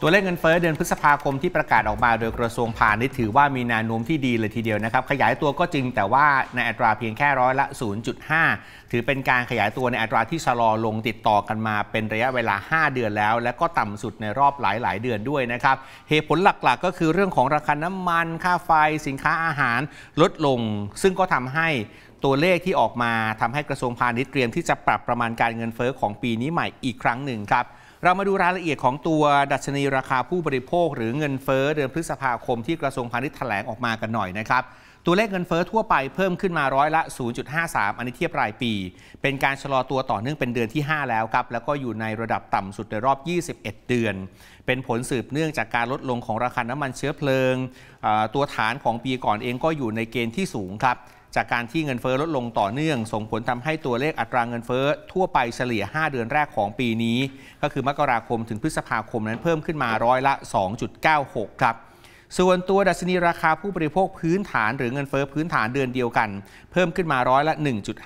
ตัวเลขเงินเฟ้อเดือนพฤษภาคมที่ประกาศออกมาโดยกระทรวงพาณิชย์ถือว่ามีแนวโน้มที่ดีเลยทีเดียวนะครับ ขยายตัวก็จริงแต่ว่าในอัตราเพียงแค่ร้อยละ 0.5 ถือเป็นการขยายตัวในอัตราที่ชะลอลงติดต่อกันมาเป็นระยะเวลา 5 เดือนแล้ว และก็ต่ำสุดในรอบหลายๆ เดือนด้วยนะครับ เหตุผลหลักๆก็คือเรื่องของราคาน้ำมันค่าไฟ สินค้าอาหารลดลง ซึ่งก็ทำให้ตัวเลขที่ออกมาทำให้กระทรวงพาณิชย์เตรียม ที่จะปรับประมาณการเงินเฟ้อของปีนี้ใหม่อีกครั้งหนึ่งครับเรามาดูรายละเอียดของตัวดัชนีราคาผู้บริโภคหรือเงินเฟ้อเดือนพฤษภาคมที่กระทรวงพาณิชย์แถลงออกมากันหน่อยนะครับ ตัวเลขเงินเฟอ้อทั่วไปเพิ่มขึ้นมาร้อยละ 0.53 อันนี้เทียบรายปี เป็นการชะลอตัวต่อเนื่องเป็นเดือนที่ 5 แล้วครับแล้วก็อยู่ในระดับต่ำสุดในรอบ 21 เดือน เป็นผลสืบเนื่องจากการลดลงของราคาน้ำมันเชื้อเพลิงตัวฐานของปีก่อนเองก็อยู่ในเกณฑ์ที่สูงครับจากการที่เงินเฟอ้อลดลงต่อเนื่องส่งผลทำให้ตัวเลขอัตรางเงินเฟอ้อทั่วไปเฉลี่ย 5 เดือนแรกของปีนี้ ก็คือมกราคมถึงพฤษภาคมนั้นเพิ่มขึ้นมาร้อยละ 2.96 ครับ ส่วนตัวดัชนีราคาผู้บริโภคพื้นฐานหรือเงินเฟอ้อพื้นฐานเดือนเดียวกัน เพิ่มขึ้นมาร้อยละ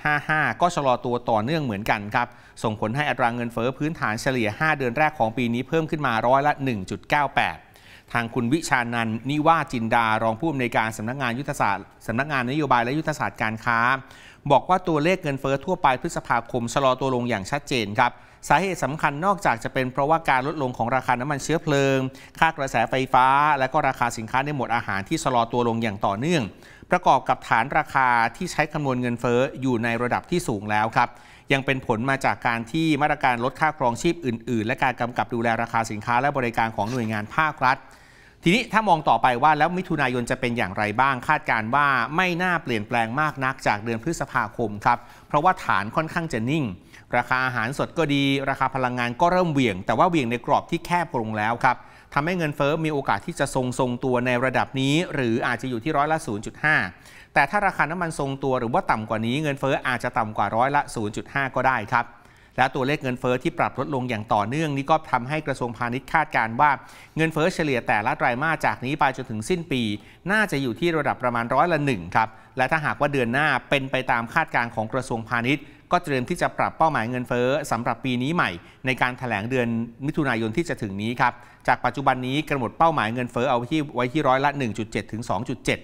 1.55 ก็ชะลอตัวต่อเนื่องเหมือนกันครับ ส่งผลให้อัตรางเงินเฟอ้อพื้นฐานเฉลี่ย 5 เดือนแรกของปีนี้เพิ่มขึ้นมาร้อยละ 1.98ทางคุณวิชานันนิว่าจินดารองผู้อำนวยการสำนักงาน ยุทธศาสตร์สำนักงานนโยบายและยุทธศาสตร์การค้า บอกว่าตัวเลขเงินเฟอ้อทั่วไปพฤษภาคมชะลอตัวลงอย่างชัดเจนครับสาเหตุสำคัญนอกจากจะเป็นเพราะว่าการลดลงของราคาน้ำมันเชื้อเพลิง ค่ากระแสไฟฟ้า และก็ราคาสินค้าในหมวดอาหารที่ชะลอตัวลงอย่างต่อเนื่อง ประกอบกับฐานราคาที่ใช้คำนวณเงินเฟ้ออยู่ในระดับที่สูงแล้วครับ ยังเป็นผลมาจากการที่มาตรการลดค่าครองชีพอื่น ๆ และการกำกับดูแลราคาสินค้าและบริการของหน่วยงานภาครัฐทีนี้ถ้ามองต่อไปว่าแล้วมิถุนายนจะเป็นอย่างไรบ้างคาดการว่าไม่น่าเปลี่ยนแปลงมากนักจากเดือนพฤษภาคมครับ เพราะว่าฐานค่อนข้างจะนิ่ง ราคาอาหารสดก็ดี ราคาพลังงานก็เริ่มเหวี่ยง แต่ว่าเหวี่ยงในกรอบที่แคบลงแล้วครับทำให้เงินเฟอ้อมีโอกาสที่จะทรงทรงตัวในระดับนี้ หรืออาจจะอยู่ที่ร้อยละ 0.5 แต่ถ้าราคาน้ำมันทรงตัวหรือว่าต่ำกว่านี้เงินเฟอ้ออาจจะต่ำกว่าร้อยละ0.5ก็ได้ครับและตัวเลขเงินเฟอ้อที่ปรับลดลงอย่างต่อเนื่องนี่ก็ทำให้กระทรวงพาณิชย์คาดการว่า เงินเฟอ้อเฉลี่ยแต่ละไตรามาสจากนี้ไปจนถึงสิ้นปี น่าจะอยู่ที่ระดับประมาณร้อยละหนึ่งครับ และถ้าหากว่าเดือนหน้าเป็นไปตามคาดการของกระทรวงพาณิชย์ ก็เตรียมที่จะปรับเป้าหมายเงินเฟ้อสำหรับปีนี้ใหม่ ในการถแถลงเดือนมิถุนายนที่จะถึงนี้ครับจากปัจจุบันนี้กำหนดเป้าหมายเงินเฟ้อเอาที่ไว้ที่ร้อยละ 1.7ถึง2.7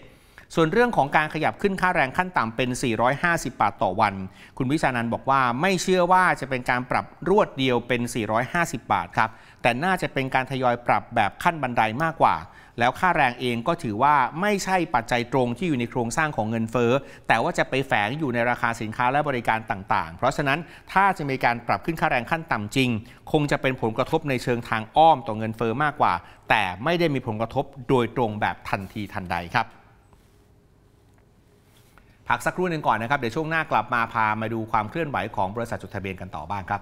ส่วนเรื่องของการขยับขึ้นค่าแรงขั้นต่ำเป็น 450 บาทต่อวัน คุณวิชานันบอกว่าไม่เชื่อว่าจะเป็นการปรับรวดเดียวเป็น 450 บาทครับ แต่น่าจะเป็นการทยอยปรับแบบขั้นบันไดมากกว่า แล้วค่าแรงเองก็ถือว่าไม่ใช่ปัจจัยตรงที่อยู่ในโครงสร้างของเงินเฟ้อ แต่ว่าจะไปแฝงอยู่ในราคาสินค้าและบริการต่าง ๆ เพราะฉะนั้นถ้าจะมีการปรับขึ้นค่าแรงขั้นต่ำจริง คงจะเป็นผลกระทบในเชิงทางอ้อมต่อเงินเฟ้อมากกว่า แต่ไม่ได้มีผลกระทบโดยตรงแบบทันทีทันใดครับพักสักครู่หนึ่งก่อนนะครับ เดี๋ยวช่วงหน้ากลับมาพามาดูความเคลื่อนไหวของบริษัทจดทะเบียนกันต่อบ้างครับ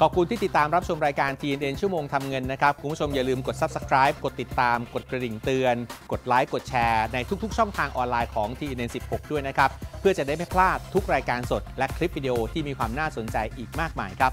ขอบคุณที่ติดตามรับชมรายการ TNN ชั่วโมงทำเงินนะครับ คุณผู้ชมอย่าลืมกด subscribe กดติดตาม กดกระดิ่งเตือน กดไลค์กดแชร์ในทุกๆ ช่องทางออนไลน์ของ TNN 16 ด้วยนะครับ เพื่อจะได้ไม่พลาดทุกรายการสด และคลิปวิดีโอที่มีความน่าสนใจอีกมากมายครับ